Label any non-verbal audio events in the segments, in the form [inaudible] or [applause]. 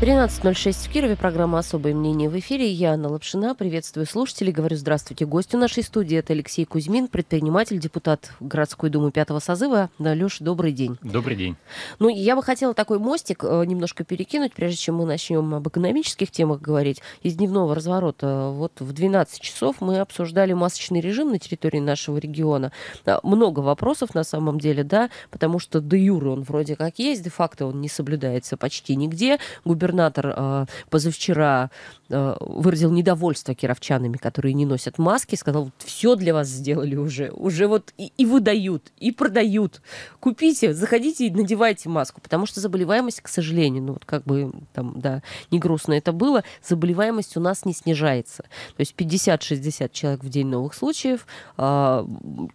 13.06 в Кирове, программа «Особое мнение» в эфире. Я, Анна Лапшина, приветствую слушателей, говорю здравствуйте. гость у нашей студии это Алексей Кузьмин, предприниматель, депутат Городской думы пятого созыва. Леш, добрый день. Добрый день. Ну, я бы хотела такой мостик э, немножко перекинуть, прежде чем мы начнем об экономических темах говорить. Из дневного разворота вот в 12 часов мы обсуждали масочный режим на территории нашего региона. Э, много вопросов на самом деле, да, потому что де юра он вроде как есть, де-факто он не соблюдается почти нигде. Губернатор губернатор э, позавчера э, выразил недовольство кировчанами, которые не носят маски, сказал, все для вас сделали уже, уже вот и, и выдают, и продают. Купите, заходите и надевайте маску, потому что заболеваемость, к сожалению, ну вот как бы там, да, не грустно это было, заболеваемость у нас не снижается. То есть 50-60 человек в день новых случаев, а,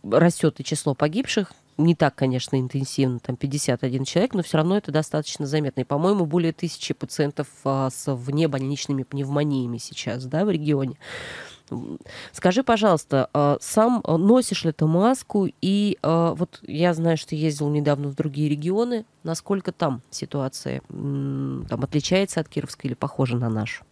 растет и число погибших, не так, конечно, интенсивно, там 51 человек, но все равно это достаточно заметно. И, по-моему, более тысячи пациентов а, с внебольничными пневмониями сейчас, да, в регионе. Скажи, пожалуйста, а, сам а, носишь ли ты маску? И вот я знаю, что ездил недавно в другие регионы. Насколько там ситуация там отличается от кировской или похожа на нашу?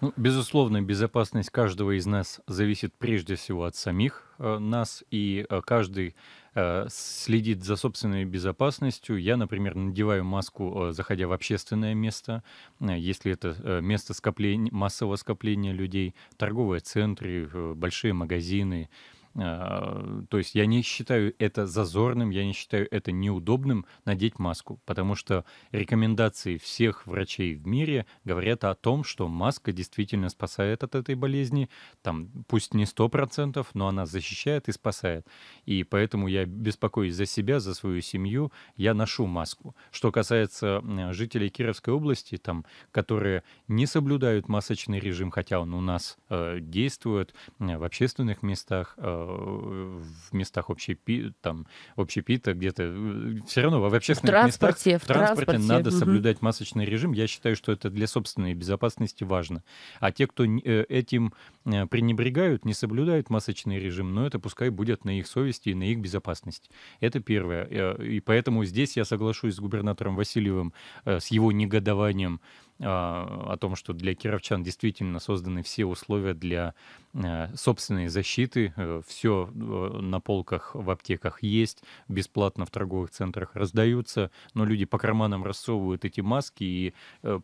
Ну, безусловно, безопасность каждого из нас зависит прежде всего от самих э, нас, и э, каждый э, следит за собственной безопасностью. Я, например, надеваю маску, э, заходя в общественное место, э, если это э, место скопления, массового скопления людей, торговые центры, э, большие магазины, э, а, то есть я не считаю это зазорным, я не считаю это неудобным надеть маску, потому что рекомендации всех врачей в мире говорят о том, что маска действительно спасает от этой болезни, там пусть не сто процентов но она защищает и спасает. И поэтому я беспокоюсь за себя, за свою семью, я ношу маску. Что касается жителей Кировской области, там, которые не соблюдают масочный режим, хотя он у нас э, действует э, в общественных местах, э, в местах общепи, там, общепита, где-то э, все равно в общественных в транспорте, местах, в транспорте, транспорте надо угу. соблюдать масочный режим. Я считаю, что это для собственной безопасности важно. А те, кто э, этим э, пренебрегают, не соблюдают масочный режим, но это пускай будет на их совести и на их безопасность. Это первое. И поэтому здесь я соглашусь с губернатором Васильевым, с его негодованием а, о том, что для кировчан действительно созданы все условия для э, собственной защиты. Э, все э, на полках в аптеках есть, бесплатно в торговых центрах раздаются, но люди по карманам рассовывают эти маски и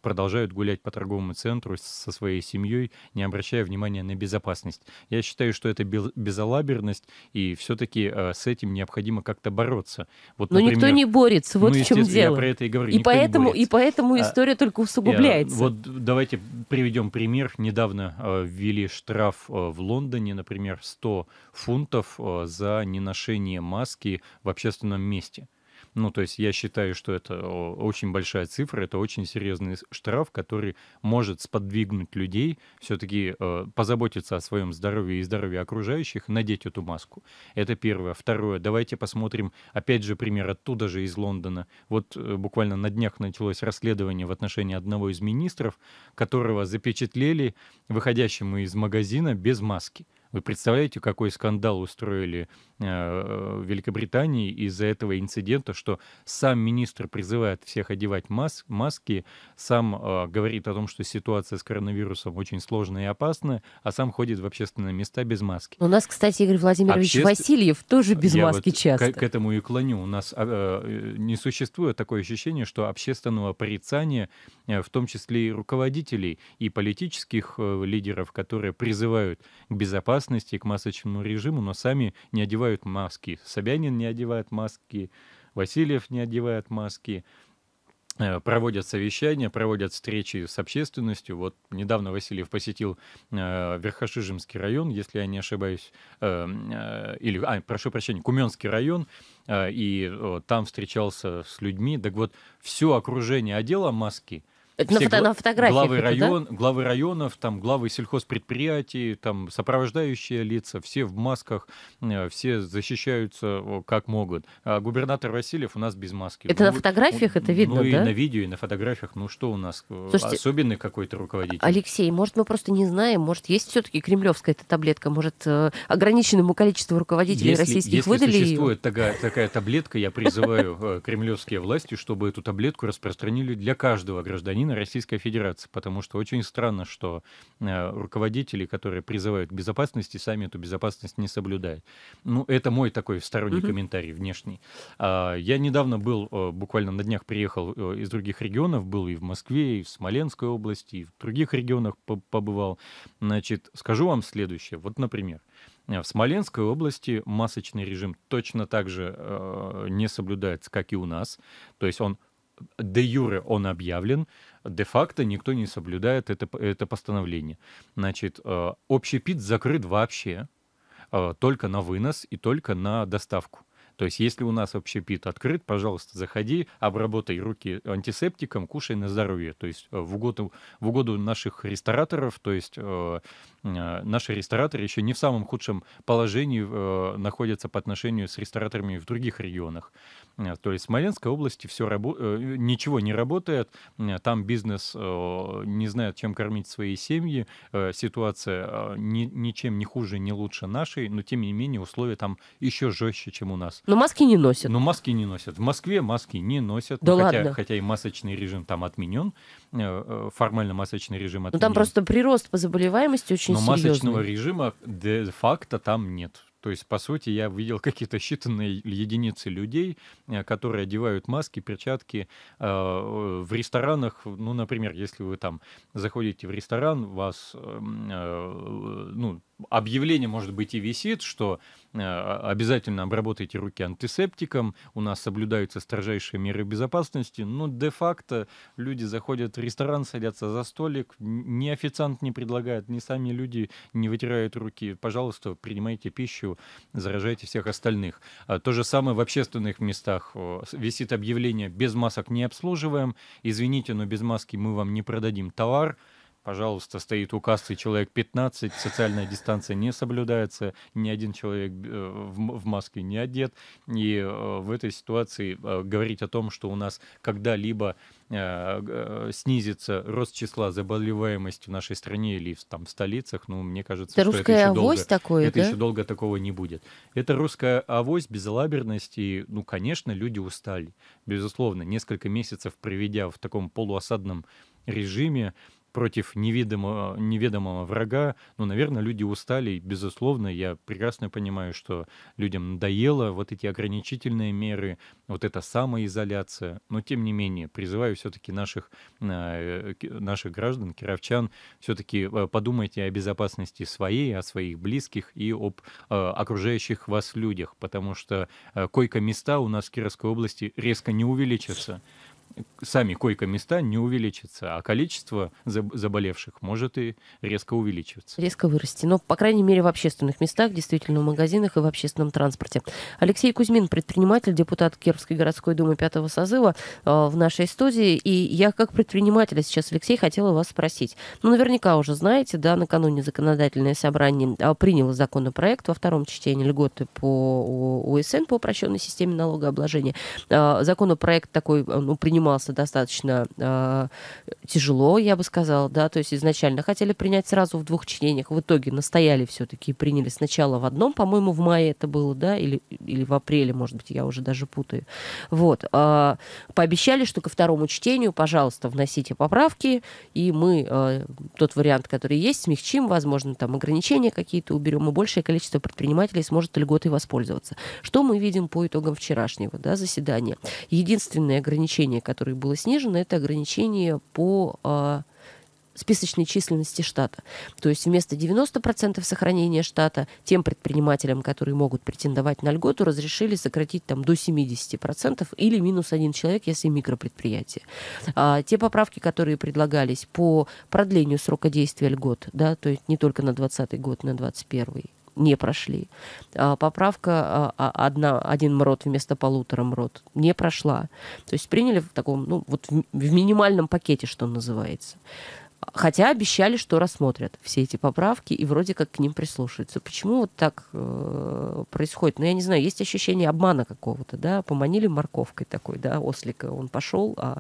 продолжают гулять по торговому центру со своей семьей, не обращая внимания на безопасность. Я считаю, что это безалаберность, и все-таки с этим необходимо как-то бороться. Вот, но например, никто не борется, вот ну, в чем дело. Я про это и говорю. И поэтому, и поэтому а, история а, только усугубляется является. Вот давайте приведем пример. Недавно э, ввели штраф э, в Лондоне, например, 100 фунтов э, за неношение маски в общественном месте. Ну, то есть я считаю, что это очень большая цифра, это очень серьезный штраф, который может сподвигнуть людей все-таки э, позаботиться о своем здоровье и здоровье окружающих, надеть эту маску. Это первое. Второе, давайте посмотрим, опять же, пример оттуда же из Лондона. Вот э, буквально на днях началось расследование в отношении одного из министров, которого запечатлели выходящему из магазина без маски. Вы представляете, какой скандал устроили э, в Великобритании из-за этого инцидента, что сам министр призывает всех одевать мас маски, сам э, говорит о том, что ситуация с коронавирусом очень сложная и опасная, а сам ходит в общественные места без маски. У нас, кстати, Игорь Владимирович Обществ... Васильев тоже без Я маски вот часто. К, к этому и клоню. У нас а, э, не существует такое ощущение, что общественного порицания, э, в том числе и руководителей, и политических э, лидеров, которые призывают к безопасности, безопасности, к масочному режиму, но сами не одевают маски. Собянин не одевает маски, Васильев не одевает маски э, проводят совещания, проводят встречи с общественностью. Вот недавно Васильев посетил э, Верхошижимский район, если я не ошибаюсь, э, э, или, а, прошу прощения, Куменский район, э, и э, там встречался с людьми. Так вот, все окружение одело маски – это все на, фото, фотографиях. Главы, район, да? главы районов, там, главы сельхозпредприятий, там, сопровождающие лица, все в масках, э, все защищаются как могут. А губернатор Васильев у нас без маски. Это ну, на фотографиях он, ну, это видно, ну, да? Ну и на видео, и на фотографиях. Ну что у нас? Э, Слушайте, особенный какой-то руководитель. Алексей, может, мы просто не знаем, может, есть все-таки кремлевская эта таблетка, может, э, ограниченному количеству руководителей если, российских если выдали существует ее? такая, такая таблетка, я призываю кремлевские власти, чтобы эту таблетку распространили для каждого гражданина гражданина Российской Федерации, потому что очень странно, что э, руководители, которые призывают к безопасности, сами эту безопасность не соблюдают. Ну, это мой такой сторонний угу. комментарий внешний. А, я недавно был, э, буквально на днях приехал э, из других регионов, был и в Москве, и в Смоленской области, и в других регионах побывал. Значит, скажу вам следующее. Вот, например, в Смоленской области масочный режим точно так же э, не соблюдается, как и у нас. То есть он де юре он объявлен, де-факто никто не соблюдает это, это постановление. Значит, э, общий пит закрыт вообще э, только на вынос и только на доставку. То есть, если у нас общепит открыт, пожалуйста, заходи, обработай руки антисептиком, кушай на здоровье. То есть, э, в угоду, в угоду наших рестораторов, то есть, Э, наши рестораторы еще не в самом худшем положении э, находятся по отношению с рестораторами в других регионах. Э, то есть в Смоленской области все рабо- ничего не работает, там бизнес не знает, чем кормить свои семьи, ситуация ничем не хуже, не лучше нашей, но тем не менее условия там еще жестче, чем у нас. Но маски не носят. Но маски не носят. В Москве маски не носят, да ну, ладно. хотя, хотя и масочный режим там отменен, формально масочный режим отменен. Ну, но там просто прирост по заболеваемости очень ну, очень Но масочного режима де-факто там нет. То есть, по сути, я видел какие-то считанные единицы людей, э, которые одевают маски, перчатки э, в ресторанах. Ну, например, если вы там заходите в ресторан, вас, эм, э, ну, объявление, может быть, и висит, что э, обязательно обработайте руки антисептиком, у нас соблюдаются строжайшие меры безопасности, но ну, де-факто люди заходят в ресторан, садятся за столик, ни официант не предлагает, ни сами люди не вытирают руки. Пожалуйста, принимайте пищу, заражайте всех остальных. А то же самое в общественных местах. Висит объявление «без масок не обслуживаем», «извините, но без маски мы вам не продадим товар», пожалуйста, стоит у кассы человек 15, социальная дистанция не соблюдается, ни один человек э, в маске не одет. И э, в этой ситуации э, говорить о том, что у нас когда-либо снизится рост числа заболеваемости в нашей стране или там, в столицах, ну, мне кажется, это что русская это еще авось долго, такое, это да? еще долго такого не будет. Это русская авось, безалаберность, и, ну, конечно, люди устали. Безусловно, несколько месяцев проведя в таком полуосадном режиме, против невидимого неведомого врага, ну, наверное, люди устали, безусловно, я прекрасно понимаю, что людям надоело вот эти ограничительные меры, вот эта самоизоляция, но, тем не менее, призываю все-таки наших, э, наших граждан, кировчан, все-таки э, подумайте о безопасности своей, о своих близких и об э, окружающих вас людях, потому что койко-места у нас в Кировской области резко не увеличатся сами койко-места не увеличатся, а количество заболевших может и резко увеличиваться. Резко вырасти. Но, по крайней мере, в общественных местах, действительно, в магазинах и в общественном транспорте. Алексей Кузьмин, предприниматель, депутат Кировской городской думы пятого созыва э, в нашей студии. И я, как предприниматель сейчас, Алексей, хотела вас спросить. Ну, наверняка уже знаете, да, накануне законодательное собрание а, приняло законопроект во втором чтении льготы по УСН по упрощенной системе налогообложения. Э, законопроект такой, э, ну, принимается воспринимался достаточно э, тяжело, я бы сказала, да, то есть изначально хотели принять сразу в двух чтениях, в итоге настояли все-таки и приняли сначала в одном, по-моему, в мае это было, да, или, или в апреле, может быть, я уже даже путаю. Вот, э, пообещали, что ко второму чтению, пожалуйста, вносите поправки, и мы э, тот вариант, который есть, смягчим, возможно, там ограничения какие-то уберем, и большее количество предпринимателей сможет льготой воспользоваться. Что мы видим по итогам вчерашнего да, заседания? Единственное ограничение, которое было снижено, это ограничение по а, списочной численности штата. То есть вместо 90% сохранения штата тем предпринимателям, которые могут претендовать на льготу, разрешили сократить там до 70% или минус один человек, если микропредприятие. А, те поправки, которые предлагались по продлению срока действия льгот, да, то есть не только на 2020 год, на 2021 не прошли. А, поправка а, а, одна, один МРОД вместо полутора МРОД не прошла. То есть приняли в таком, ну, вот в минимальном пакете, что называется. Хотя обещали, что рассмотрят все эти поправки и вроде как к ним прислушаются. Почему вот так э, происходит? Ну, я не знаю, есть ощущение обмана какого-то, да, поманили морковкой такой, да, ослика, он пошел, а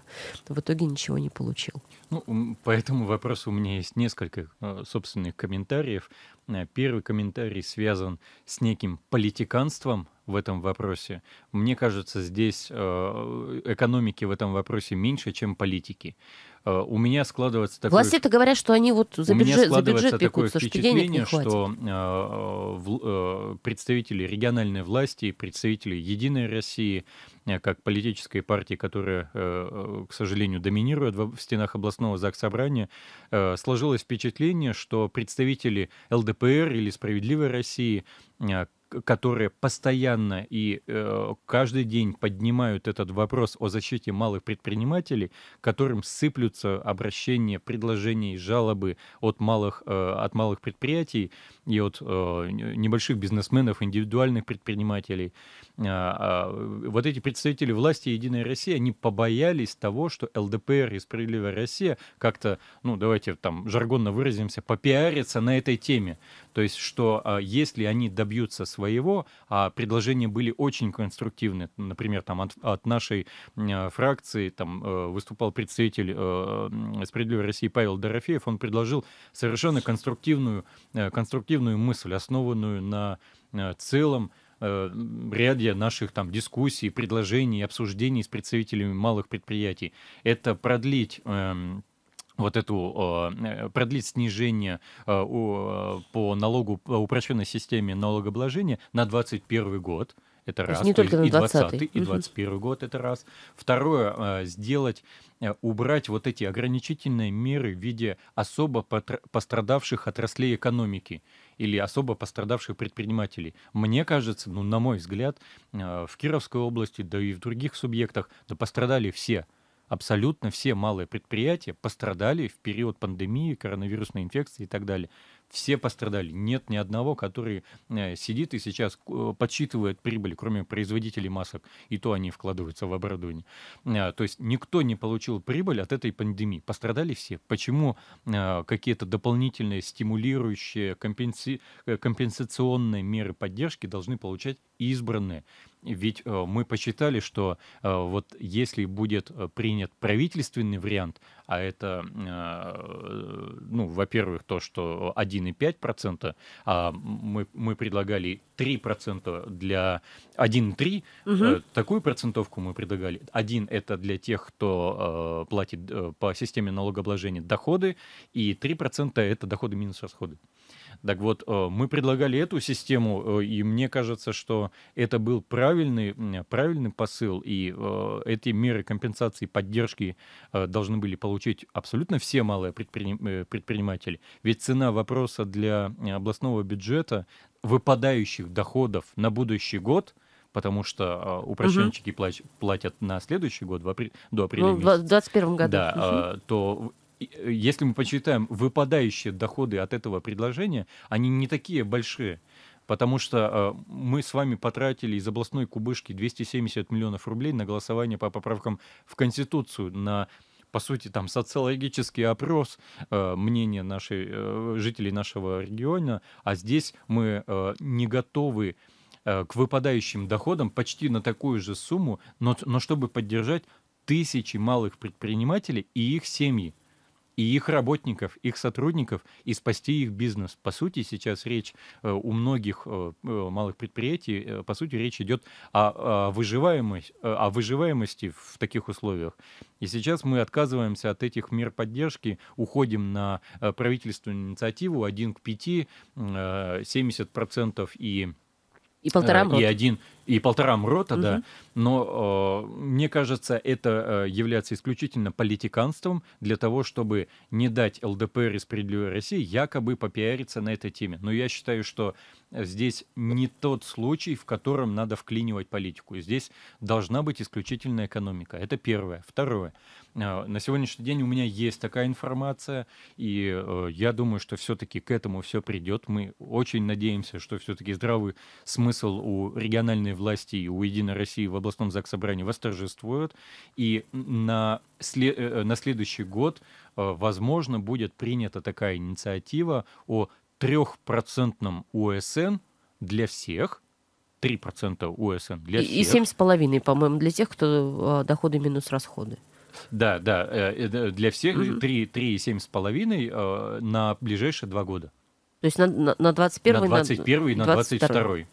в итоге ничего не получил. Ну, по этому вопросу у меня есть несколько э, собственных комментариев. Э, первый комментарий связан с неким политиканством в этом вопросе. Мне кажется, здесь э, экономики в этом вопросе меньше, чем политики. Э, у меня складывается такое... Власти-то говорят, что они вот за бюджет, за бюджет пекутся, что денег не хватит. что э, э, представители региональной власти, представители «Единой России», как политической партии, которая, к сожалению, доминирует в стенах областного собрания, сложилось впечатление, что представители ЛДПР или «Справедливой России» которые постоянно и э, каждый день поднимают этот вопрос о защите малых предпринимателей, которым сыплются обращения, предложения и жалобы от малых, э, от малых предприятий, и от э, небольших бизнесменов, индивидуальных предпринимателей. А, а, вот эти представители власти «Единой России», они побоялись того, что ЛДПР и «Справедливая Россия» как-то, ну, давайте там жаргонно выразимся, попиарятся на этой теме. То есть, что а, если они добьются своего, а предложения были очень конструктивны, например, там от, от нашей э, фракции там э, выступал представитель «Справедливой России» Павел Дорофеев, он предложил совершенно конструктивную, конструктивную конструктивную мысль, основанную на э, целом э, ряде наших там дискуссий, предложений, обсуждений с представителями малых предприятий. Это продлить эм, вот эту э, продлить снижение по налогу по упрощенной системе налогообложения на 2021 год. Это То раз. Не только на 20 и 21 угу. год это раз. Второе, сделать, убрать вот эти ограничительные меры в виде особо пострадавших отраслей экономики или особо пострадавших предпринимателей. Мне кажется, ну, на мой взгляд, э, в Кировской области, да и в других субъектах, да пострадали все. Абсолютно все малые предприятия пострадали в период пандемии, коронавирусной инфекции и так далее все пострадали. Нет ни одного, который э, сидит и сейчас э, подсчитывает прибыль, кроме производителей масок. И то они вкладываются в оборудование. Э, то есть никто не получил прибыль от этой пандемии. Пострадали все. Почему какие-то дополнительные стимулирующие компенси... компенсационные меры поддержки должны получать избранные? Ведь э, мы посчитали, что э, вот если будет э, принят правительственный вариант, а это, ну, во-первых, то, что 1,5%, а мы, мы предлагали 3% для 1,3, угу. такую процентовку мы предлагали. Один это для тех, кто платит по системе налогообложения доходы, и 3% это доходы минус расходы. Так вот, э, мы предлагали эту систему, э, и мне кажется, что это был правильный, правильный посыл, и э, эти меры компенсации поддержки должны были получить абсолютно все малые предприниматели. Ведь цена вопроса для областного бюджета выпадающих доходов на будущий год – потому что э, упрощенчики угу. платят, платят на следующий год, в апрель, до апреля ну, месяца. В 2021 году. Да, угу. э, то Э, если мы почитаем выпадающие доходы от этого предложения, они не такие большие. Потому что э, мы с вами потратили из областной кубышки 270 миллионов рублей на голосование по поправкам в Конституцию, на, по сути, там социологический опрос э, мнения нашей, э, жителей нашего региона, а здесь мы э, не готовы э, к выпадающим доходам почти на такую же сумму, но, но чтобы поддержать тысячи малых предпринимателей и их семьи и их работников, их сотрудников, и спасти их бизнес. По сути, сейчас речь э, у многих э, э, малых предприятий, по сути, речь идет о, о, выживаемости, о выживаемости в таких условиях. И сейчас мы отказываемся от этих мер поддержки, уходим на правительственную инициативу 1 к 5, 70% и и полтора и один и полтора мрота, угу. да. Но э, мне кажется, это э, является исключительно политиканством для того, чтобы не дать ЛДПР и справедливой России якобы попиариться на этой теме. Но я считаю, что э, здесь не тот случай, в котором надо вклинивать политику. Здесь должна быть исключительная экономика. Это первое. Второе. Э, на сегодняшний день у меня есть такая информация, и э, я думаю, что все-таки к этому все придет. Мы очень надеемся, что все-таки здравый смысл у региональной районной власти и у «Единой России» в областном собрании восторжествуют, и на, след... Э, э, на следующий год, э, возможно, будет принята такая инициатива о трехпроцентном УСН для всех, 3% УСН для и, всех. И 7,5, по-моему, для тех, кто доходы минус расходы. Да, да, для всех 3,7,5 на ближайшие два года. То есть на, на, на 21 на 21 и на 22. 22.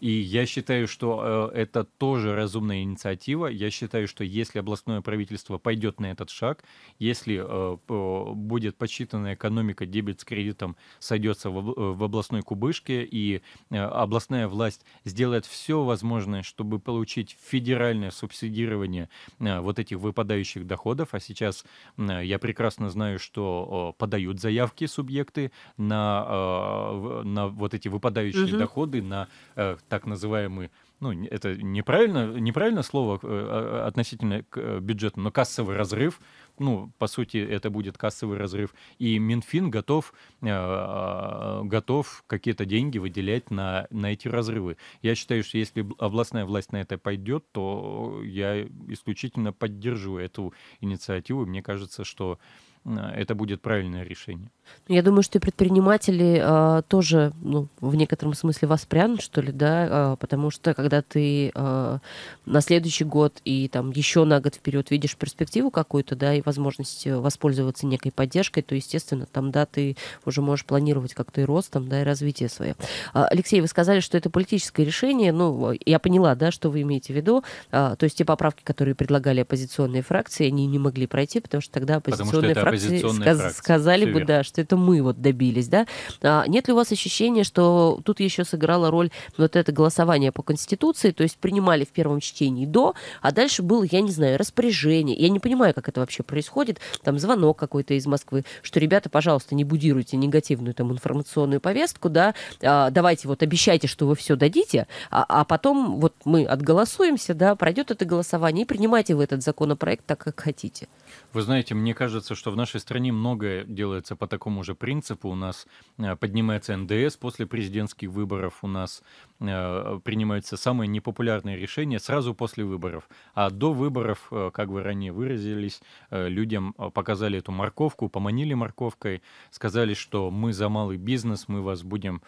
И я считаю, что э, это тоже разумная инициатива. Я считаю, что если областное правительство пойдет на этот шаг, если э, будет подсчитана экономика, дебет с кредитом сойдется в, э, в областной кубышке, и э, областная власть сделает все возможное, чтобы получить федеральное субсидирование э, вот этих выпадающих доходов. А сейчас э, я прекрасно знаю, что э, подают заявки субъекты на, э, на вот эти выпадающие угу. доходы, на э, так называемый, ну, это неправильно, неправильно слово э, а, а, относительно к э, бюджету, но кассовый разрыв, ну, по сути, это будет кассовый разрыв, и Минфин готов, э, а, готов какие-то деньги выделять на, на эти разрывы. Я считаю, что если областная власть на это пойдет, то я исключительно поддерживаю эту инициативу, мне кажется, что это будет правильное решение. Ну, я думаю, что и предприниматели а, тоже, ну, в некотором смысле воспрянут, что ли, да, а, потому что когда ты а, на следующий год и там еще на год вперед видишь перспективу какую-то, да, и возможность э, воспользоваться некой поддержкой, то, естественно, там, да, ты уже можешь планировать как-то и рост, там, да, и развитие свое. А, Алексей, вы сказали, что это политическое решение, ну, я поняла, да, что вы имеете в виду, а, то есть те поправки, которые предлагали оппозиционные фракции, они не могли пройти, потому что тогда оппозиционные что фракции, оппозиционные сказ- фракции сказали бы, да, что государстве, это мы вот добились, да? А нет ли у вас ощущения, что тут еще сыграла роль вот это голосование по Конституции, то есть принимали в первом чтении до, а дальше было, я не знаю, распоряжение. Я не понимаю, как это вообще происходит. Там звонок какой-то из Москвы, что, ребята, пожалуйста, не будируйте негативную там информационную повестку, да, а, давайте вот обещайте, что вы все дадите, а, а потом вот мы отголосуемся, да, пройдет это голосование, и принимайте в этот законопроект так, как хотите. Вы знаете, мне кажется, что в нашей стране многое делается по такому такому же принципу у нас э, поднимается НДС после президентских выборов, у нас э, принимаются самые непопулярные решения сразу после выборов. А до выборов, э, как вы ранее выразились, людям показали эту морковку, поманили морковкой, сказали, что мы за малый бизнес, мы вас будем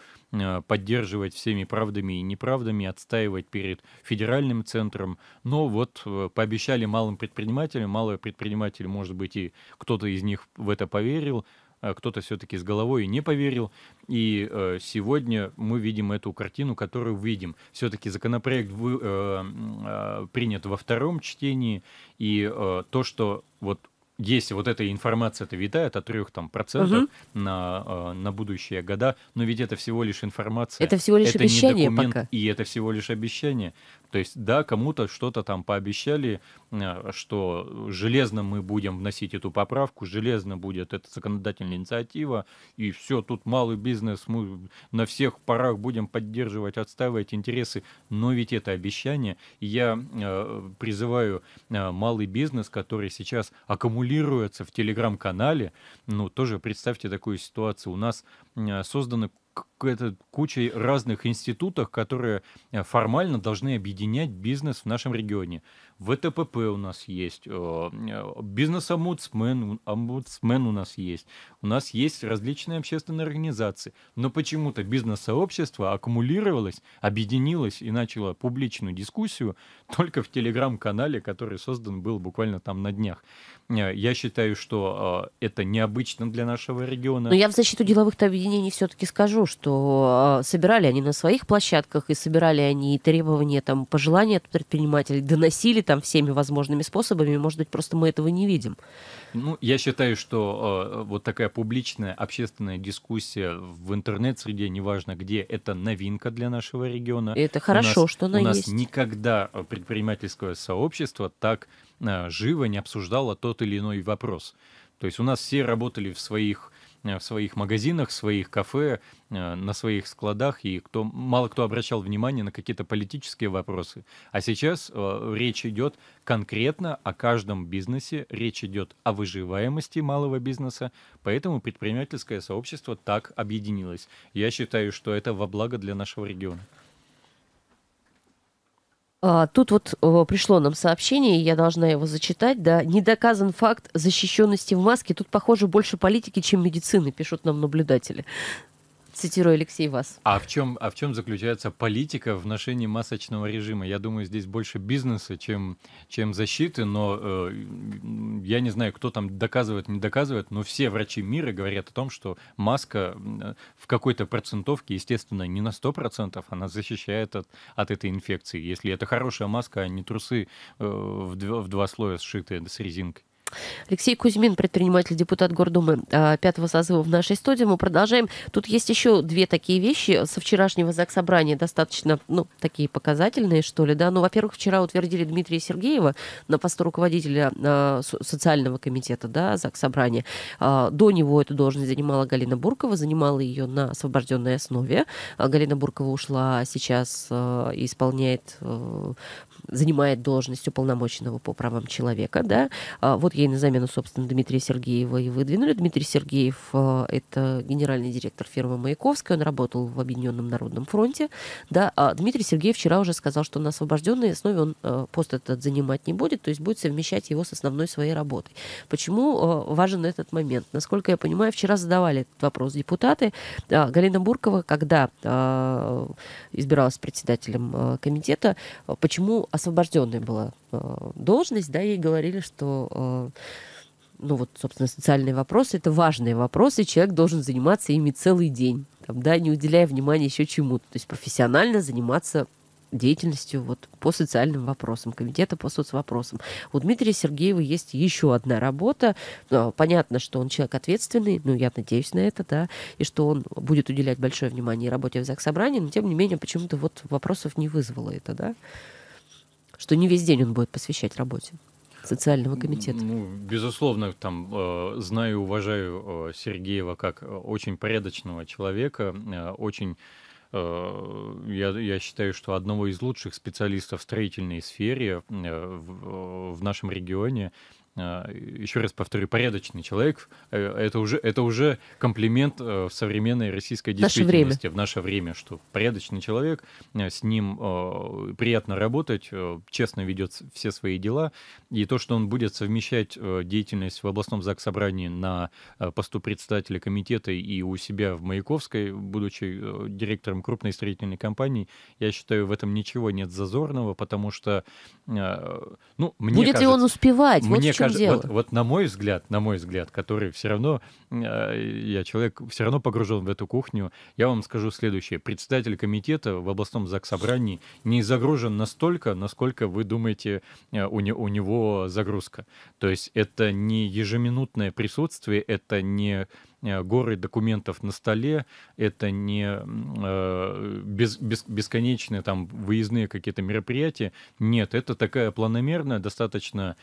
поддерживать всеми правдами и неправдами, отстаивать перед федеральным центром. Но вот пообещали малым предпринимателям, малые предприниматель может быть, и кто-то из них в это поверил, Э, кто-то все-таки с головой не поверил. И э, сегодня мы видим эту картину, которую видим. Все-таки законопроект вы, э, э, принят во втором чтении, и э, то, что вот есть вот эта информация это витает от 3 там, процентов угу. на, э, на будущие года, но ведь это всего лишь информация. Это всего лишь это обещание не документ, пока. И это всего лишь обещание. То есть, да, кому-то что-то там пообещали, э, что железно мы будем вносить эту поправку, железно будет эта законодательная инициатива, и все, тут малый бизнес, мы на всех порах будем поддерживать, отстаивать интересы. Но ведь это обещание. Я э, призываю э, малый бизнес, который сейчас аккумулируется в телеграм-канале, ну, тоже представьте такую ситуацию. У нас созданы это кучей разных институтах, которые э, формально должны объединять бизнес в нашем регионе. ВТПП у нас есть, э, э, бизнес-омбудсмен омбудсмен у нас есть, у нас есть различные общественные организации. Но почему-то бизнес-сообщество аккумулировалось, объединилось и начало публичную дискуссию [laughs] только в телеграм-канале, который создан был буквально там на днях. Э, я считаю, что это необычно для нашего региона. Но я в защиту деловых-то объединений все-таки скажу, что собирали они на своих площадках и собирали они требования, там, пожелания от предпринимателей, доносили там всеми возможными способами, может быть, просто мы этого не видим. Ну, я считаю, что э, вот такая публичная общественная дискуссия в интернет-среде, неважно где, это новинка для нашего региона. это хорошо, нас, что она есть. у нас есть. никогда э, предпринимательское сообщество так э, живо не обсуждало тот или иной вопрос. То есть у нас все работали в своих Э, в своих магазинах, в своих кафе, э, на своих складах, и кто, мало кто обращал внимание на какие-то политические вопросы. А сейчас э, речь идет конкретно о каждом бизнесе, речь идет о выживаемости малого бизнеса, поэтому предпринимательское сообщество так объединилось. Я считаю, что это во благо для нашего региона. А, тут вот пришло нам сообщение, я должна его зачитать, да. Не доказан факт защищенности в маске. Тут, похоже, больше политики, чем медицины, пишут нам наблюдатели цитирую Алексей вас. А в чем, а в чем заключается политика в ношении масочного режима? Я думаю, здесь больше бизнеса, чем, чем защиты, но э, я не знаю, кто там доказывает, не доказывает, но все врачи мира говорят о том, что маска э, в какой-то процентовке, естественно, не на 100%, она защищает от, от этой инфекции. Если это хорошая маска, а не трусы э, в, два, в два слоя сшитые с резинкой. Алексей Кузьмин, предприниматель, депутат Гордумы а, пятого созыва в нашей студии. Мы продолжаем. Тут есть еще две такие вещи. Со вчерашнего ЗАГС собрания достаточно, ну, такие показательные, что ли, да. Ну, во-первых, вчера утвердили Дмитрия Сергеева на посту руководителя э, социального комитета, да, ЗАГС собрания. Э, до него эту должность занимала Галина Буркова, занимала ее на освобожденной основе. Э, Галина Буркова ушла сейчас э, и исполняет, э, занимает должность уполномоченного по правам человека, да. Э, вот ей на замену, собственно, Дмитрия Сергеева и выдвинули. Дмитрий Сергеев э, – это генеральный директор фирмы «Маяковская», он работал в Объединенном Народном фронте. Да, а Дмитрий Сергеев вчера уже сказал, что на освобожденной основе он э, пост этот занимать не будет, то есть будет совмещать его с основной своей работой. Почему э, важен этот момент? Насколько я понимаю, вчера задавали этот вопрос депутаты. Галина Буркова, когда избиралась председателем комитета, почему освобожденная была Э, должность, да, ей говорили, что э, ну вот, собственно, социальные вопросы это важные вопросы, человек должен заниматься ими целый день, там, да, не уделяя внимания еще чему-то, то есть профессионально заниматься деятельностью вот по социальным вопросам, комитета по соцвопросам. У Дмитрия Сергеева есть еще одна работа. Э, понятно, что он человек ответственный, ну, я надеюсь на это, да, и что он будет уделять большое внимание работе в ЗАГС Собрании, но, тем не менее, почему-то вот вопросов не вызвало это, да что не весь день он будет посвящать работе социального комитета. Ну, безусловно, там э, знаю и уважаю э, Сергеева как э, очень порядочного человека, э, очень э, я, я считаю, что одного из лучших специалистов в строительной сфере э, в, в нашем регионе а, еще раз повторю, порядочный человек, э, это уже, это уже комплимент э, в современной российской действительности, в наше время, что порядочный человек, э, с ним приятно работать, честно ведет все свои дела, и то, что он будет совмещать деятельность в областном собрании на посту председателя комитета и у себя в Маяковской, будучи директором крупной строительной компании, я считаю, в этом ничего нет зазорного, потому что, ну, мне Будет кажется, ли он успевать? Мне вот кажется, кажд... Вот, вот на мой взгляд, на мой взгляд, который все равно, э, я человек все равно погружен в эту кухню, я вам скажу следующее. Председатель комитета в областном собрании не загружен настолько, насколько вы думаете, э, у, не, у него загрузка. То есть это не ежеминутное присутствие, это не э, горы документов на столе, это не э, без, без, бесконечные там выездные какие-то мероприятия. Нет, это такая планомерная, достаточно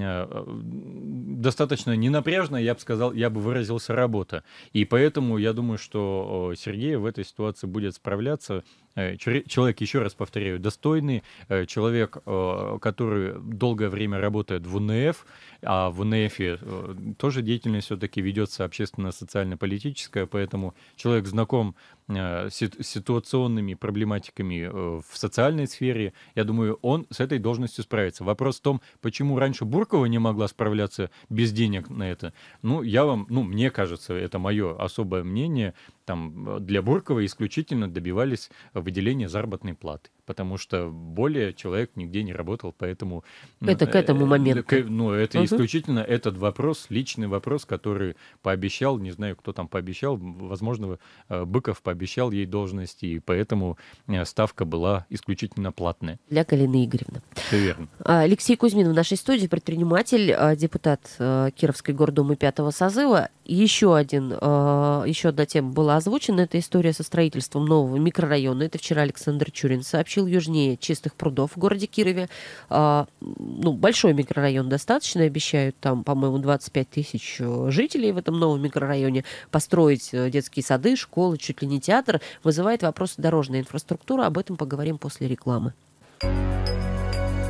Э, достаточно ненапряжная, я бы сказал, я бы выразился, работа. И поэтому я думаю, что Сергей в этой ситуации будет справляться Э, человек, еще раз повторяю, достойный, э, человек, э, который долгое время работает в УНФ, а в УНФ тоже деятельность все-таки ведется общественно-социально-политическая, поэтому человек знаком с ситуационными проблематиками в социальной сфере, я думаю, он с этой должностью справится. Вопрос в том, почему раньше Буркова не могла справляться без денег на это. Ну, я вам, ну, мне кажется, это мое особое мнение, там э, для Буркова исключительно добивались выделения заработной платы, потому что более человек нигде не работал, поэтому... Это к э, этому э, моменту. К, ну, это угу. исключительно этот вопрос, личный вопрос, который пообещал, не знаю, кто там пообещал, возможно, Быков пообещал ей должности, и поэтому ставка была исключительно платная. Для Калины Игоревны. Все верно. А, Алексей Кузьмин в нашей студии, предприниматель, а, депутат Кировской гордумы пятого созыва. Еще один, еще одна тема была была озвучена эта история со строительством нового микрорайона. Это вчера Александр Чурин сообщил южнее Чистых прудов в городе Кирове. А, ну, большой микрорайон достаточно, обещают там, по-моему, 25 тысяч э, жителей в этом новом микрорайоне. Построить э, детские сады, школы, чуть ли не театр. Вызывает вопросы дорожной инфраструктуры. Об этом поговорим после рекламы.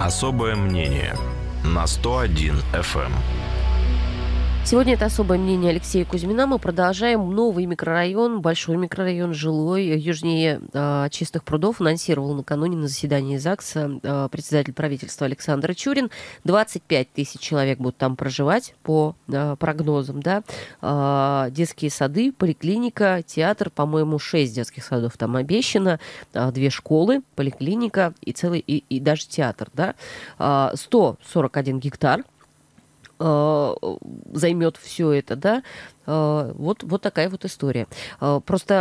Особое мнение на 101 FM. Сегодня это особое мнение Алексея Кузьмина. Мы продолжаем новый микрорайон, большой микрорайон, жилой, э, южнее э, Чистых прудов. Анонсировал накануне на заседании ЗАГСа э, председатель правительства Александр Чурин. 25 тысяч человек будут там проживать по э, прогнозам. Да? Э, детские сады, поликлиника, театр. По-моему, 6 детских садов там обещано. Э, две школы, поликлиника и, целый, и, и даже театр. Да? Э, 141 гектар Э, займет все это, да, Э, вот, вот такая вот история. Э, просто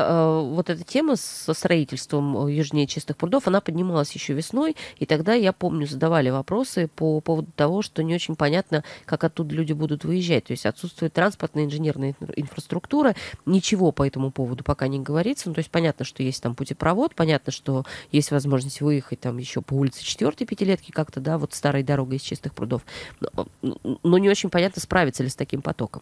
э, вот эта тема со строительством южнее чистых прудов, она поднималась еще весной, и тогда, я помню, задавали вопросы по поводу того, что не очень понятно, как оттуда люди будут выезжать. То есть отсутствует транспортная инженерная инфраструктура, ничего по этому поводу пока не говорится. Ну, то есть понятно, что есть там путепровод, понятно, что есть возможность выехать там еще по улице 4 пятилетки как-то, да, вот старой дорогой из чистых прудов. Но, но не очень понятно, справиться ли с таким потоком.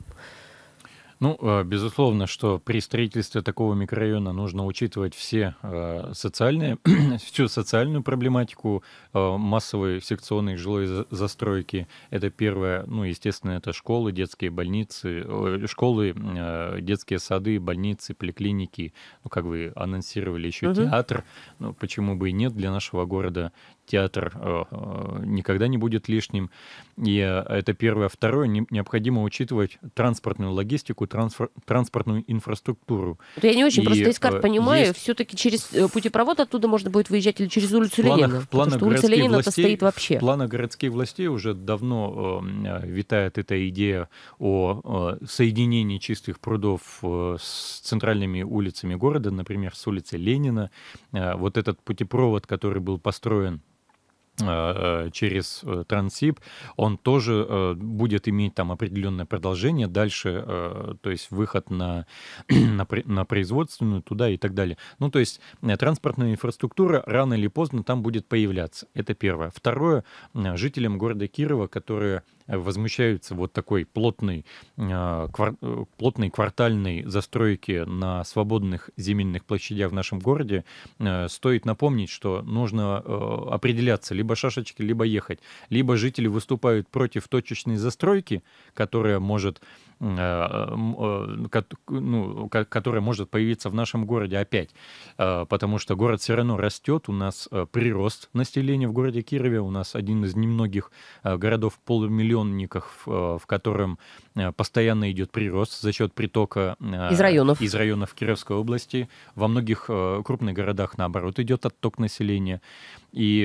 Ну, а, безусловно, что при строительстве такого микрорайона нужно учитывать все а, социальные, [clears throat] всю социальную проблематику а, массовой секционной жилой застройки. Это первое, ну, естественно, это школы, детские больницы, э, школы, детские сады, больницы, поликлиники. Ну, как вы анонсировали, еще угу. театр. Ну, почему бы и нет для нашего города театр э, э, никогда не будет лишним. И э, это первое. А второе, необходимо учитывать транспортную логистику, трансфер, транспортную инфраструктуру. я не очень и, просто из карт понимаю, есть... все-таки через путепровод оттуда можно будет выезжать или через улицу планах, Ленина? планах потому что улица Ленина властей, стоит вообще. В планах городских властей уже давно э, витает эта идея о э, соединении чистых прудов э, с центральными улицами города, например, с улицы Ленина. Э, вот этот путепровод, который был построен Э, э, через Трансип, э, он тоже будет иметь там определенное продолжение дальше, то есть выход на, [clears throat] на, на производственную туда и так далее. Ну, то есть транспортная инфраструктура рано или поздно там будет появляться. Это первое. Второе, жителям города Кирова, которые Э, возмущаются вот такой плотной, э, квар, э, плотной квартальной застройки на свободных земельных площадях в нашем городе, стоит напомнить, что нужно определяться, либо шашечки, либо ехать. Либо жители выступают против точечной застройки, которая может Э, э, ну, которая может появиться в нашем городе опять, э, потому что город все равно растет, у нас прирост населения в городе Кирове, у нас один из немногих городов полумиллионников, в котором постоянно идет прирост за счет притока из районов. из районов Кировской области. Во многих крупных городах, наоборот, идет отток населения. И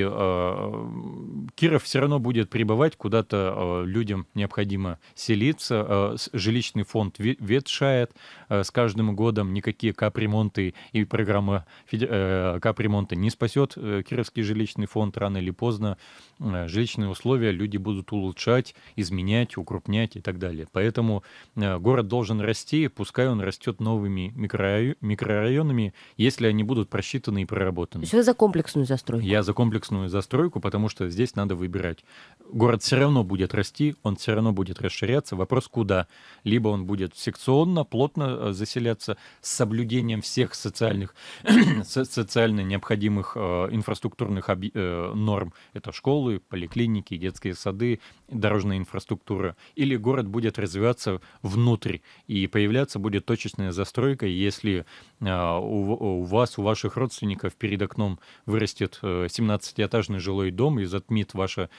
Киров все равно будет прибывать, куда-то людям необходимо селиться, жить жилищный фонд ветшает э, с каждым годом, никакие капремонты и программа э, капремонта не спасет э, Кировский жилищный фонд рано или поздно. Жилищные условия люди будут улучшать, изменять, укрупнять и так далее. Поэтому город должен расти, пускай он растет новыми микрорайонами, если они будут просчитаны и проработаны. То за комплексную застройку? Я за комплексную застройку, потому что здесь надо выбирать. Город все равно будет расти, он все равно будет расширяться. Вопрос куда? либо он будет секционно, плотно э, заселяться с соблюдением всех социальных, [clears throat] социально необходимых э, инфраструктурных э, норм. Это школы, поликлиники, детские сады, дорожная инфраструктура. Или город будет развиваться внутрь, и появляться будет точечная застройка, если у вас, у ваших родственников перед окном вырастет 17-этажный жилой дом и затмит ваше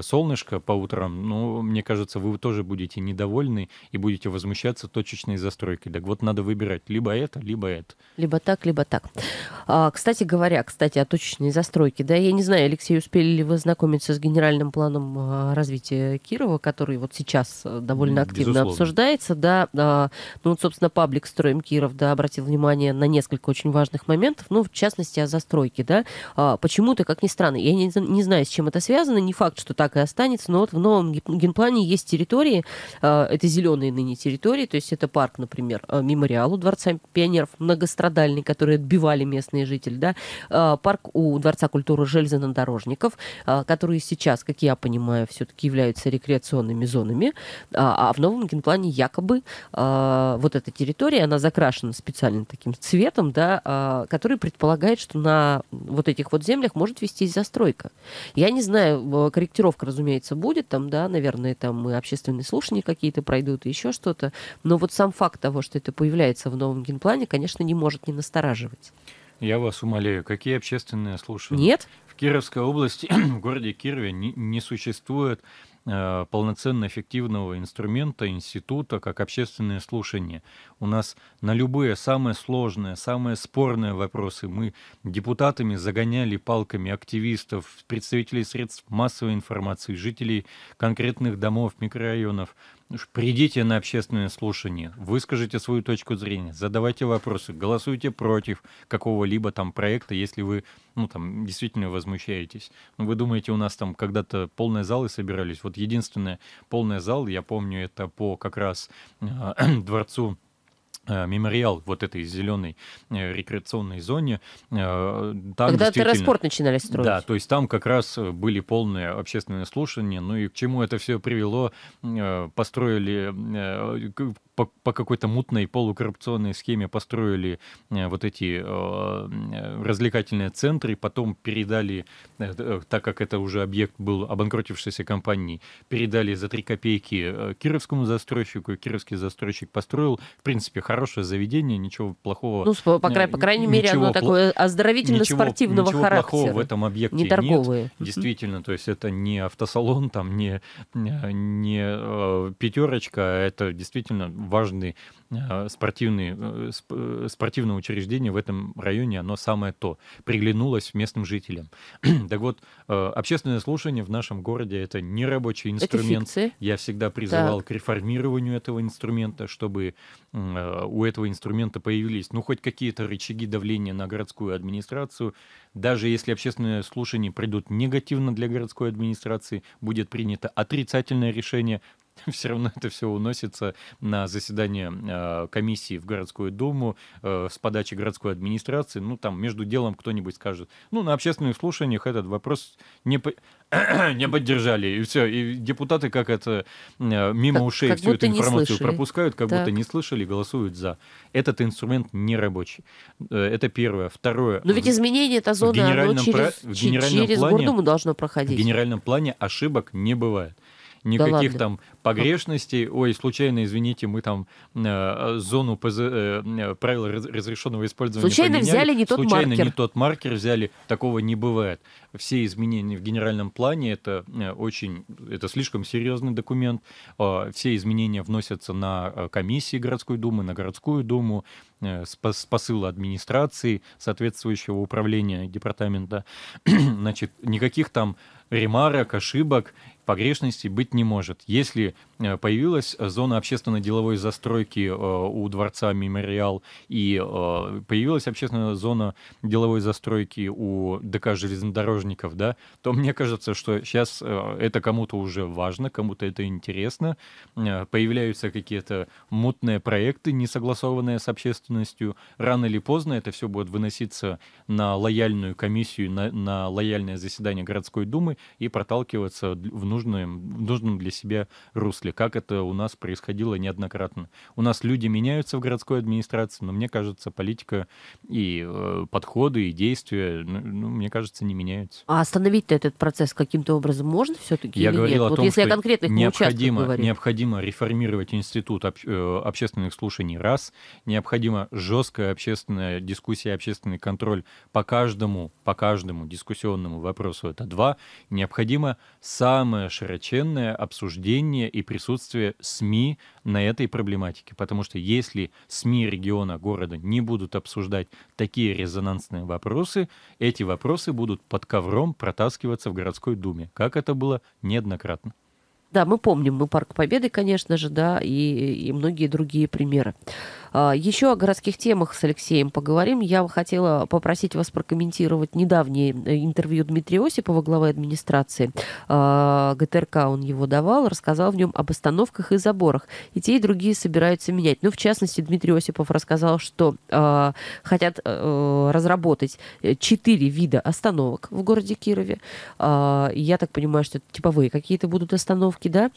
солнышко по утрам, ну, мне кажется, вы тоже будете недовольны и будете будете возмущаться точечной застройкой. Так вот, надо выбирать либо это, либо это. Либо так, либо так. А, кстати говоря, кстати, о точечной застройке. Да, я не знаю, Алексей, успели ли вы знакомиться с генеральным планом а, развития Кирова, который вот сейчас э, довольно активно Безусловно. обсуждается. Да, а, ну вот, собственно, паблик «Строим Киров» да, обратил внимание на несколько очень важных моментов, ну, в частности, о застройке. Да. А, почему-то, как ни странно, я не, не знаю, с чем это связано, не факт, что так и останется, но вот в новом генплане есть территории, а, это зеленые внутренней территории, то есть это парк, например, э, мемориал, у Дворца пионеров многострадальный, который отбивали местные жители, да, а, парк у Дворца культуры железнодорожников, а, которые сейчас, как я понимаю, все-таки являются рекреационными зонами, а, а в новом генплане якобы вот эта территория, она закрашена специальным таким цветом, да, который предполагает, что на вот этих вот землях может вестись застройка. Я не знаю, э, корректировка, разумеется, будет, там, да, наверное, там и общественные слушания какие-то пройдут, и еще еще что-то. Но вот сам факт того, что это появляется в новом генплане, конечно, не может не настораживать. Я вас умоляю, какие общественные слушания? Нет. В Кировской области, [clears throat] в городе Кирове, не, не существует э, полноценно эффективного инструмента, института, как общественные слушания. У нас на любые самые сложные, самые спорные вопросы мы депутатами загоняли палками активистов, представителей средств массовой информации, жителей конкретных домов, микрорайонов. Придите на общественное слушание, выскажите свою точку зрения, задавайте вопросы, голосуйте против какого-либо там проекта, если вы, ну, там, действительно возмущаетесь. Ну, вы думаете, у нас там когда-то полные залы собирались? Вот единственное полный зал, я помню, это по как раз э, [clears throat] дворцу Э, мемориал вот этой зеленой э, рекреационной зоне. Э, там Когда терраспорт начинали строить. Да, то есть там как раз были полные общественные слушания. Ну и к чему это все привело? Построили по, по какой-то мутной полукоррупционной схеме построили э, вот эти э, э развлекательные центры, потом передали, э, э, так как это уже объект был обанкротившейся компании, передали за три копейки э, кировскому застройщику, кировский застройщик построил, в принципе, хорошее заведение, ничего плохого. Ну, по, по, край, по крайней мере, оно такое оздоровительно-спортивного ничего, ничего характера. плохого в этом объекте не торговые. нет. Действительно, то есть это не автосалон, там не, не пятерочка, а это действительно важный э, спортивный э, э, спортивное учреждение в этом районе, оно самое то, приглянулось местным жителям. [clears throat] так вот, общественное слушание в нашем городе — это не рабочий инструмент. Я всегда призывал так. к реформированию этого инструмента, чтобы у этого инструмента появились, ну, хоть какие-то рычаги давления на городскую администрацию. Даже если общественные слушания придут негативно для городской администрации, будет принято отрицательное решение, [laughs] все равно это все уносится на заседание а, комиссии в городскую думу э, с подачи городской администрации. Ну, там между делом кто-нибудь скажет. Ну, на общественных слушаниях этот вопрос не, [clears throat] не поддержали. И все. И депутаты как это э, мимо как, ушей как всю эту информацию пропускают, как так. будто не слышали, голосуют за. Этот инструмент не рабочий. Э, это первое. Второе. Но ведь изменение это зона в генеральном, через, в генеральном через плане, должно проходить. В генеральном плане ошибок не бывает никаких да там погрешностей. Ой, случайно, извините, мы там э, зону ПЗ, э, правила разрешенного использования случайно поменяли. взяли не тот случайно маркер. не тот маркер взяли. Такого не бывает. Все изменения в генеральном плане это э, очень, это слишком серьезный документ. А, все изменения вносятся на э, комиссии городской думы, на городскую думу Э, с посыла администрации, соответствующего управления департамента, [clears throat] значит, никаких там ремарок, ошибок, погрешностей быть не может. Если э, появилась зона общественно-деловой застройки э, у дворца Мемориал и появилась общественная зона деловой застройки у ДК железнодорожников, да, то мне кажется, что сейчас это кому-то уже важно, кому-то это интересно. Появляются какие-то мутные проекты, не согласованные с общественностью, ответственностью. Рано или поздно это все будет выноситься на лояльную комиссию, на, на лояльное заседание городской думы и проталкиваться в нужном, в нужном для себя русле, как это у нас происходило неоднократно. У нас люди меняются в городской администрации, но мне кажется, политика и э, подходы, и действия, ну, ну мне кажется, не меняются. А остановить-то этот процесс каким-то образом можно все-таки я или говорил нет? О том, вот если что я конкретных необходимо, необходимо реформировать институт об, э, общественных слушаний раз, необходимо жесткая общественная дискуссия, общественный контроль по каждому, по каждому дискуссионному вопросу. Это два. Необходимо самое широченное обсуждение и присутствие СМИ на этой проблематике. Потому что если СМИ региона города не будут обсуждать такие резонансные вопросы, эти вопросы будут под ковром протаскиваться в городской думе, как это было неоднократно. Да, мы помним, мы Парк Победы, конечно же, да, и, и многие другие примеры. А, Еще о городских темах с Алексеем поговорим. Я хотела попросить вас прокомментировать недавнее э, интервью Дмитрия Осипова, главы администрации а, ГТРК, он его давал, рассказал в нем об остановках и заборах. И те, и другие собираются менять. Ну, в частности, Дмитрий Осипов рассказал, что а, хотят э, разработать э, четыре вида остановок в городе Кирове. Я так понимаю, что это типовые какие-то будут остановки, да?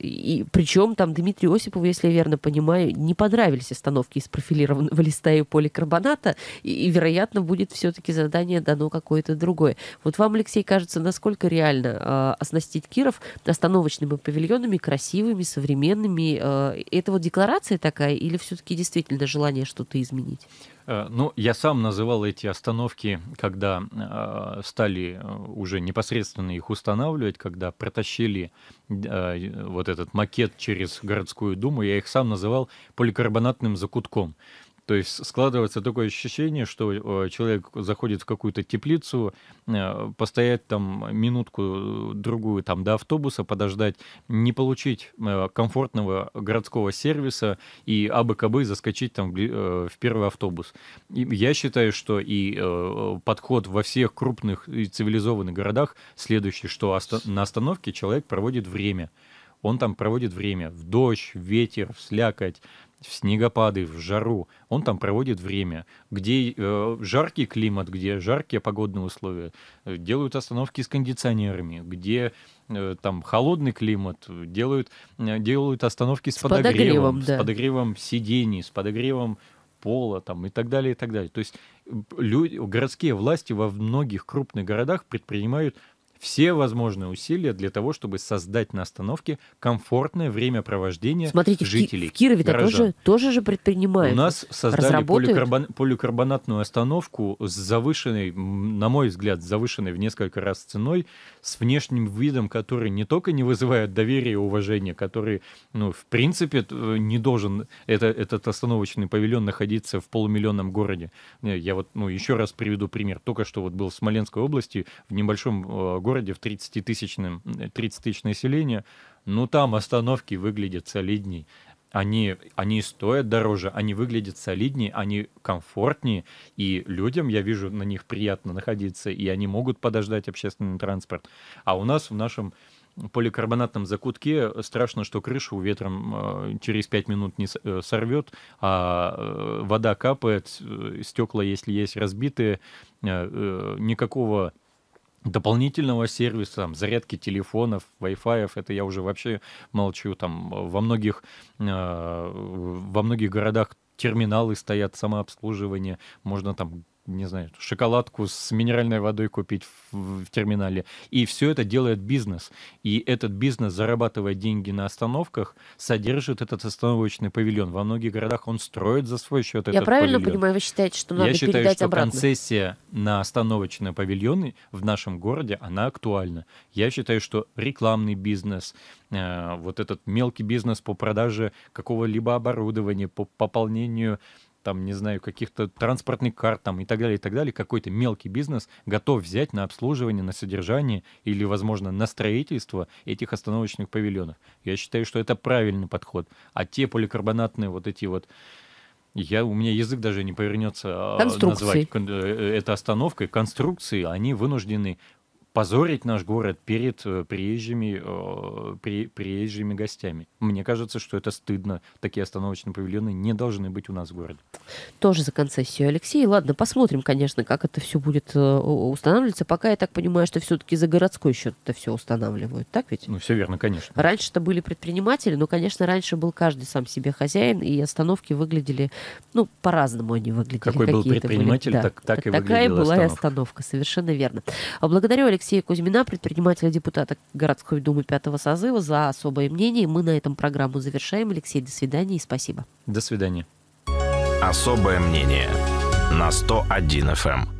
И причем там Дмитрий Осипов, если я верно понимаю, не понравились расстановки из профилированного [laughs] листа и поликарбоната, и, и вероятно, будет все-таки задание дано какое-то другое. Вот вам, Алексей, кажется, насколько реально э, оснастить Киров остановочными павильонами, красивыми, современными? Э, это вот декларация такая или все-таки действительно желание что-то изменить? Э, ну, я сам называл эти остановки, когда э, стали э, уже непосредственно их устанавливать, когда протащили э, вот этот макет через городскую думу, я их сам называл поликарбонатным закутком. То есть складывается такое ощущение, что э, человек заходит в какую-то теплицу, э, постоять там минутку другую там до автобуса, подождать, не получить э, комфортного городского сервиса и абы-кабы заскочить там в первый автобус. И я считаю, что и подход во всех крупных и цивилизованных городах следующий, что на остановке человек проводит время он там проводит время в дождь, в ветер, в слякоть, в снегопады, в жару. Он там проводит время. Где э, жаркий климат, где жаркие погодные условия, э, делают остановки с кондиционерами, где э, там холодный климат, э, делают, э, делают остановки с, с подогревом, подогревом да. с подогревом сидений, с подогревом пола там, и так далее, и так далее. То есть люди, городские власти во многих крупных городах предпринимают все возможные усилия для того, чтобы создать на остановке комфортное времяпровождение Смотрите, жителей. Смотрите, в Кирове тоже, тоже же предпринимают. У нас создали поликарбон, поликарбонатную остановку с завышенной, на мой взгляд, завышенной в несколько раз ценой, с внешним видом, который не только не вызывает доверия и уважения, который, ну, в принципе, э, не должен это, этот остановочный павильон находиться в полумиллионном городе. Э, я вот, ну, еще раз приведу пример. Только что вот был в Смоленской области, в небольшом э, городе в 30-тысячном, 30 э, селение, ну там остановки выглядят солидней. Они, они стоят дороже, они выглядят солиднее, они комфортнее, и людям, я вижу, на них приятно находиться, и они могут подождать общественный транспорт. А у нас в нашем поликарбонатном закутке страшно, что крышу ветром э, через 5 минут не э, сорвет, а вода капает, стекла, если есть, разбитые, никакого дополнительного сервиса, там, зарядки телефонов, Wi-Fi, это я уже вообще молчу, там э, во многих, э, во многих городах терминалы стоят самообслуживание, можно там не знаю, шоколадку с минеральной водой купить в, в терминале. И все это делает бизнес. И этот бизнес, зарабатывая деньги на остановках, содержит этот остановочный павильон. Во многих городах он строит за свой счет Я этот правильно понимаю, вы считаете, что надо Я считаю, передать что концессия на остановочные павильоны в нашем городе, она актуальна. Я считаю, что рекламный бизнес, э, вот этот мелкий бизнес по продаже какого-либо оборудования, по пополнению там, не знаю, каких-то транспортных карт там и так далее, и так далее, какой-то мелкий бизнес готов взять на обслуживание, на содержание или, возможно, на строительство этих остановочных павильонов. Я считаю, что это правильный подход. А те поликарбонатные вот эти вот я, у меня язык даже не повернется а, назвать э, э, это остановкой. Конструкции, они вынуждены позорить наш город перед э, приезжими, э, при, приезжими гостями. Мне кажется, что это стыдно. Такие остановочные павильоны не должны быть у нас в городе. Тоже за концессию, Алексей. Ладно, посмотрим, конечно, как это все будет э, устанавливаться. Пока я так понимаю, что все-таки за городской счет это все устанавливают, так ведь? Ну, все верно, конечно. Раньше-то были предприниматели, но, конечно, раньше был каждый сам себе хозяин, и остановки выглядели, ну, по-разному они выглядели. Какой был предприниматель, были, да. так, так и Такая выглядела Такая была остановка. и остановка, совершенно верно. А благодарю, Алексей Алексея Кузьмина, предпринимателя депутата городской думы пятого созыва, за особое мнение. Мы на этом программу завершаем. Алексей, до свидания и спасибо. До свидания. Особое мнение на 101 FM.